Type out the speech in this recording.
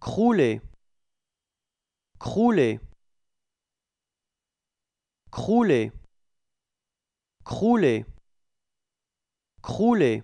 crouler crouler crouler crouler crouler